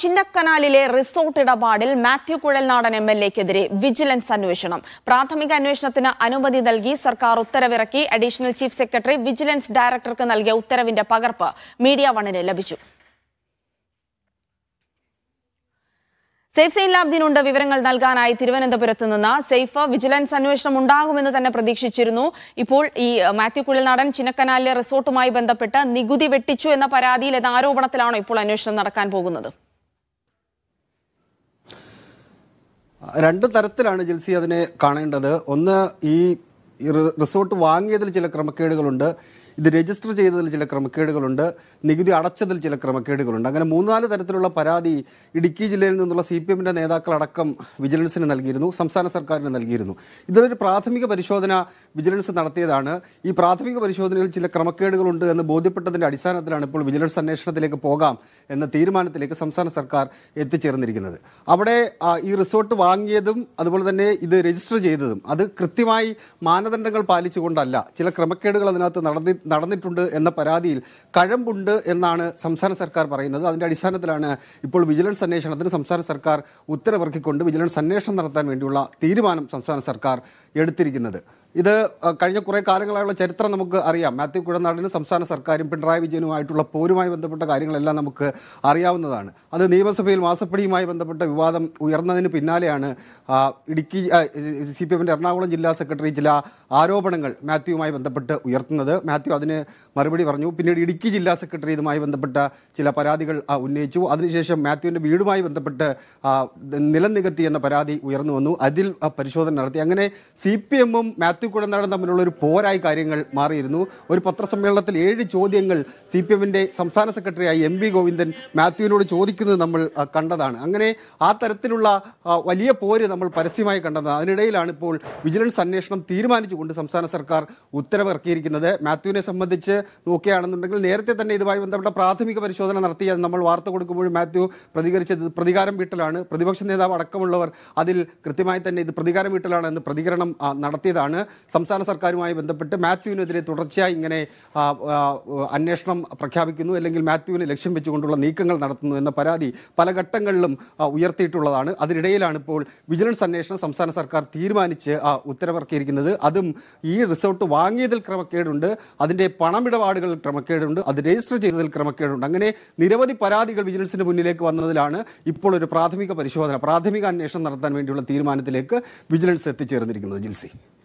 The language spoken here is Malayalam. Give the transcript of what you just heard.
ചിന്നക്കനാലിലെ റിസോർട്ട് ഇടപാടിൽ മാത്യു കുഴൽനാടൻ എം എൽ എക്കെതിരെ വിജിലൻസ് അന്വേഷണം പ്രാഥമിക അന്വേഷണത്തിന് അനുമതി നൽകി സർക്കാർ ഉത്തരവിറക്കി അഡീഷണൽ ചീഫ് സെക്രട്ടറി വിജിലൻസ് ഡയറക്ടർക്ക് നൽകിയ ഉത്തരവിന്റെ പകർപ്പ് മീഡിയ വണ്ണിന് ലഭിച്ചു സേഫ് സെയിൽ ലാബ്ദിനുണ്ട് വിവരങ്ങൾ നൽകാനായി തിരുവനന്തപുരത്ത് നിന്ന് സേഫ് വിജിലൻസ് അന്വേഷണം ഉണ്ടാകുമെന്ന് തന്നെ പ്രതീക്ഷിച്ചിരുന്നു ഇപ്പോൾ ഈ മാത്യു കുഴൽനാടൻ ചിന്നക്കനാലിലെ റിസോർട്ടുമായി ബന്ധപ്പെട്ട് നികുതി വെട്ടിച്ചു എന്ന പരാതിയിൽ എന്ന ആരോപണത്തിലാണോ ഇപ്പോൾ അന്വേഷണം നടക്കാൻ പോകുന്നത് രണ്ട് തരത്തിലാണ് ജിൽസി അതിനെ കാണേണ്ടത് ഒന്ന് ഈ റിസോർട്ട് വാങ്ങിയതിൽ ചില ക്രമക്കേടുകളുണ്ട് ഇത് രജിസ്റ്റർ ചെയ്തതിൽ ചില ക്രമക്കേടുകളുണ്ട് നികുതി അടച്ചതിൽ ചില ക്രമക്കേടുകളുണ്ട് അങ്ങനെ മൂന്ന് നാല് തരത്തിലുള്ള പരാതി ഇടുക്കി ജില്ലയിൽ നിന്നുള്ള സി പി എമ്മിൻ്റെ നേതാക്കളടക്കം വിജിലൻസിന് നൽകിയിരുന്നു സംസ്ഥാന സർക്കാരിന് നൽകിയിരുന്നു ഇതിലൊരു പ്രാഥമിക പരിശോധന വിജിലൻസ് നടത്തിയതാണ് ഈ പ്രാഥമിക പരിശോധനയിൽ ചില ക്രമക്കേടുകളുണ്ട് എന്ന് ബോധ്യപ്പെട്ടതിൻ്റെ അടിസ്ഥാനത്തിലാണ് ഇപ്പോൾ വിജിലൻസ് അന്വേഷണത്തിലേക്ക് പോകാം എന്ന തീരുമാനത്തിലേക്ക് സംസ്ഥാന സർക്കാർ എത്തിച്ചേർന്നിരിക്കുന്നത് അവിടെ ഈ റിസോർട്ട് വാങ്ങിയതും അതുപോലെ തന്നെ ഇത് രജിസ്റ്റർ ചെയ്തതും അത് കൃത്യമായി മാനദണ്ഡങ്ങൾ പാലിച്ചുകൊണ്ടല്ല ചില ക്രമക്കേടുകൾ അതിനകത്ത് നടന്നി നടന്നിട്ടുണ്ട് എന്ന പരാതിയിൽ കഴമ്പുണ്ട് എന്നാണ് സംസ്ഥാന സർക്കാർ പറയുന്നത് അതിൻ്റെ അടിസ്ഥാനത്തിലാണ് ഇപ്പോൾ വിജിലൻസ് അന്വേഷണത്തിന് സംസ്ഥാന സർക്കാർ ഉത്തരവിറക്കിക്കൊണ്ട് വിജിലൻസ് അന്വേഷണം നടത്താൻ വേണ്ടിയുള്ള തീരുമാനം സംസ്ഥാന സർക്കാർ എടുത്തിരിക്കുന്നത് ഇത് കഴിഞ്ഞ കുറേ കാലങ്ങളായുള്ള ചരിത്രം നമുക്ക് അറിയാം മാത്യു കുഴനാടിന് സംസ്ഥാന സർക്കാരും പിണറായി വിജയനുമായിട്ടുള്ള പോരുമായി ബന്ധപ്പെട്ട കാര്യങ്ങളെല്ലാം നമുക്ക് അറിയാവുന്നതാണ് അത് നിയമസഭയിൽ മാസപ്പടിയുമായി ബന്ധപ്പെട്ട വിവാദം ഉയർന്നതിന് പിന്നാലെയാണ് ഇടുക്കി സി പി എമ്മിൻ്റെ എറണാകുളം ജില്ലാ സെക്രട്ടറി ചില ആരോപണങ്ങൾ മാത്യുവുമായി ബന്ധപ്പെട്ട് ഉയർത്തുന്നത് മാത്യു അതിന് മറുപടി പറഞ്ഞു പിന്നീട് ഇടുക്കി ജില്ലാ സെക്രട്ടറി ഇതുമായി ബന്ധപ്പെട്ട ചില പരാതികൾ ഉന്നയിച്ചു അതിനുശേഷം മാത്യുവിൻ്റെ വീടുമായി ബന്ധപ്പെട്ട് നിലനികത്തി എന്ന പരാതി ഉയർന്നു വന്നു അതിൽ പരിശോധന നടത്തി അങ്ങനെ സി പി എമ്മും മാത്യു ശക്തികുടനാടൻ തമ്മിലുള്ള ഒരു പോരായി കാര്യങ്ങൾ മാറിയിരുന്നു ഒരു പത്രസമ്മേളനത്തിൽ ഏഴ് ചോദ്യങ്ങൾ സി പി എമ്മിൻ്റെ സംസ്ഥാന സെക്രട്ടറിയായി എം വി ഗോവിന്ദൻ മാത്യുവിനോട് ചോദിക്കുന്നത് നമ്മൾ കണ്ടതാണ് അങ്ങനെ ആ തരത്തിലുള്ള വലിയ പോര് നമ്മൾ പരസ്യമായി കണ്ടത് അതിനിടയിലാണ് ഇപ്പോൾ വിജിലൻസ് അന്വേഷണം തീരുമാനിച്ചുകൊണ്ട് സംസ്ഥാന സർക്കാർ ഉത്തരവിറക്കിയിരിക്കുന്നത് മാത്യുവിനെ സംബന്ധിച്ച് നോക്കുകയാണെന്നുണ്ടെങ്കിൽ നേരത്തെ തന്നെ ഇതുമായി ബന്ധപ്പെട്ട പ്രാഥമിക പരിശോധന നടത്തിയ നമ്മൾ വാർത്ത കൊടുക്കുമ്പോഴും മാത്യു പ്രതികരിച്ചത് പ്രതികാരം വീട്ടിലാണ് പ്രതിപക്ഷ നേതാവ് അടക്കമുള്ളവർ അതിൽ കൃത്യമായി തന്നെ ഇത് പ്രതികാരം എന്ന് പ്രതികരണം നടത്തിയതാണ് സംസ്ഥാന സർക്കാരുമായി ബന്ധപ്പെട്ട് മാത്യുവിനെതിരെ തുടർച്ചയായി ഇങ്ങനെ അന്വേഷണം പ്രഖ്യാപിക്കുന്നു അല്ലെങ്കിൽ മാത്യുവിനെ ലക്ഷ്യം വെച്ചുകൊണ്ടുള്ള നീക്കങ്ങൾ നടത്തുന്നു എന്ന പരാതി പല ഘട്ടങ്ങളിലും ഉയർത്തിയിട്ടുള്ളതാണ് അതിനിടയിലാണ് ഇപ്പോൾ വിജിലൻസ് അന്വേഷണം സംസ്ഥാന സർക്കാർ തീരുമാനിച്ച് ഉത്തരവിറക്കിയിരിക്കുന്നത് അതും ഈ റിസോർട്ട് വാങ്ങിയതിൽ ക്രമക്കേടുണ്ട് അതിൻ്റെ പണമിടപാടുകൾ ക്രമക്കേടുണ്ട് അത് രജിസ്റ്റർ ചെയ്തതിൽ ക്രമക്കേടുണ്ട് അങ്ങനെ നിരവധി പരാതികൾ വിജിലൻസിന് മുന്നിലേക്ക് വന്നതിലാണ് ഇപ്പോൾ ഒരു പ്രാഥമിക പരിശോധന പ്രാഥമിക അന്വേഷണം നടത്താൻ വേണ്ടിയുള്ള തീരുമാനത്തിലേക്ക് വിജിലൻസ് എത്തിച്ചേർന്നിരിക്കുന്നത് ജിൽസി